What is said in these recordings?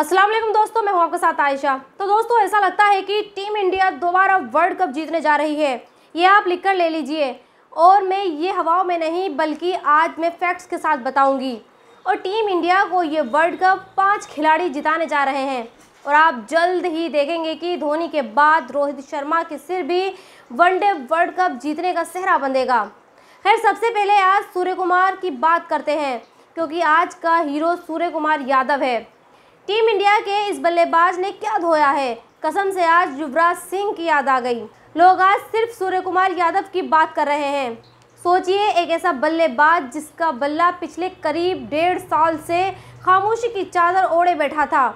अस्सलाम वालेकुम दोस्तों मैं हूं आपके साथ आयशा तो दोस्तों ऐसा लगता है कि टीम इंडिया दोबारा वर्ल्ड कप जीतने जा रही है ये आप लिख कर ले लीजिए और मैं ये हवाओं में नहीं बल्कि आज मैं फैक्ट्स के साथ बताऊंगी और टीम इंडिया को ये वर्ल्ड कप पाँच खिलाड़ी जिताने जा रहे हैं और आप जल्द ही देखेंगे कि धोनी के बाद रोहित शर्मा के सिर भी वनडे वर्ल्ड कप जीतने का सेहरा बंधेगा खैर सबसे पहले आज सूर्य कुमार की बात करते हैं क्योंकि आज का हीरो सूर्य कुमार यादव है टीम इंडिया के इस बल्लेबाज ने क्या धोया है कसम से आज युवराज सिंह की याद आ गई लोग आज सिर्फ सूर्य कुमार यादव की बात कर रहे हैं सोचिए एक ऐसा बल्लेबाज जिसका बल्ला पिछले करीब डेढ़ साल से खामोशी की चादर ओढ़े बैठा था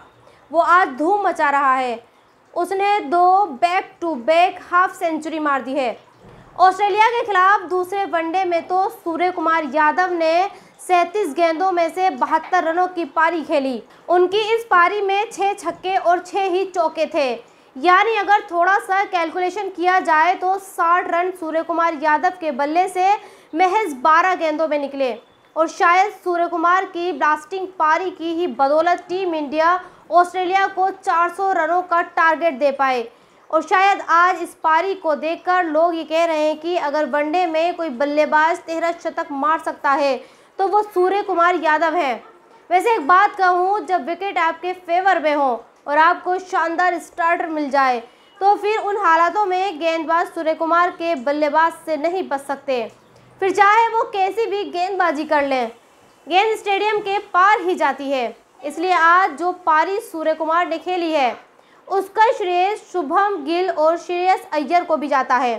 वो आज धूम मचा रहा है उसने दो back to back half century मार दी है ऑस्ट्रेलिया के खिलाफ दूसरे वनडे में तो सूर्य कुमार यादव ने सैंतीस गेंदों में से बहत्तर रनों की पारी खेली उनकी इस पारी में छः छक्के और छः ही चौके थे यानी अगर थोड़ा सा कैलकुलेशन किया जाए तो 60 रन सूर्य कुमार यादव के बल्ले से महज 12 गेंदों में निकले और शायद सूर्य कुमार की ब्लास्टिंग पारी की ही बदौलत टीम इंडिया ऑस्ट्रेलिया को 400 रनों का टारगेट दे पाए और शायद आज इस पारी को देखकर लोग ये कह रहे हैं कि अगर वनडे में कोई बल्लेबाज तेरह शतक मार सकता है तो वो सूर्य कुमार यादव हैं वैसे एक बात कहूँ जब विकेट आपके फेवर में हो और आपको शानदार स्टार्टर मिल जाए तो फिर उन हालातों में गेंदबाज सूर्य कुमार के बल्लेबाज से नहीं बच सकते फिर चाहे वो कैसी भी गेंदबाजी कर लें गेंद स्टेडियम के पार ही जाती है इसलिए आज जो पारी सूर्य कुमार ने खेली है उसका श्रेय शुभम गिल और श्रेयस अय्यर को भी जाता है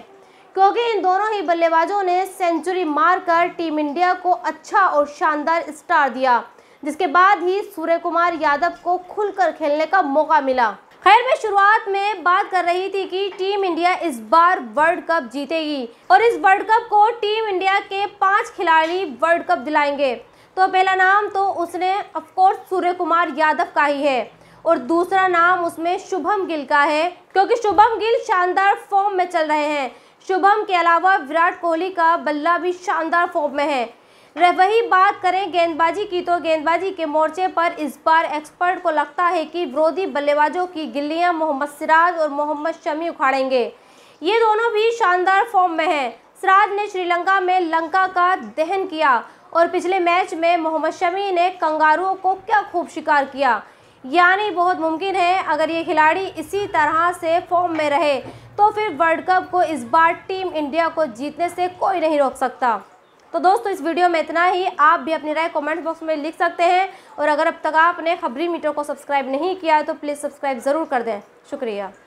क्योंकि इन दोनों ही बल्लेबाजों ने सेंचुरी मारकर टीम इंडिया को अच्छा और शानदार स्टार दिया जिसके बाद ही सूर्य कुमार यादव को खुलकर खेलने का मौका मिला खैर मैं शुरुआत में बात कर रही थी कि टीम इंडिया इस बार वर्ल्ड कप जीतेगी और इस वर्ल्ड कप को टीम इंडिया के पांच खिलाड़ी वर्ल्ड कप दिलाएंगे तो पहला नाम तो उसने अफकोर्स सूर्य कुमार यादव का ही है और दूसरा नाम उसमें शुभम गिल का है क्योंकि शुभम गिल शानदार फॉर्म में चल रहे हैं शुभम के अलावा विराट कोहली का बल्ला भी शानदार फॉर्म में है रह वही बात करें गेंदबाजी की तो गेंदबाजी के मोर्चे पर इस बार एक्सपर्ट को लगता है कि विरोधी बल्लेबाजों की गिल्लियां मोहम्मद सिराज और मोहम्मद शमी उखाड़ेंगे ये दोनों भी शानदार फॉर्म में हैं सिराज ने श्रीलंका में लंका का दहन किया और पिछले मैच में मोहम्मद शमी ने कंगारुओं को क्या खूब शिकार किया यानी बहुत मुमकिन है अगर ये खिलाड़ी इसी तरह से फॉर्म में रहे तो फिर वर्ल्ड कप को इस बार टीम इंडिया को जीतने से कोई नहीं रोक सकता तो दोस्तों इस वीडियो में इतना ही आप भी अपनी राय कमेंट बॉक्स में लिख सकते हैं और अगर अब तक आपने खबरी मीटर को सब्सक्राइब नहीं किया है तो प्लीज़ सब्सक्राइब ज़रूर कर दें शुक्रिया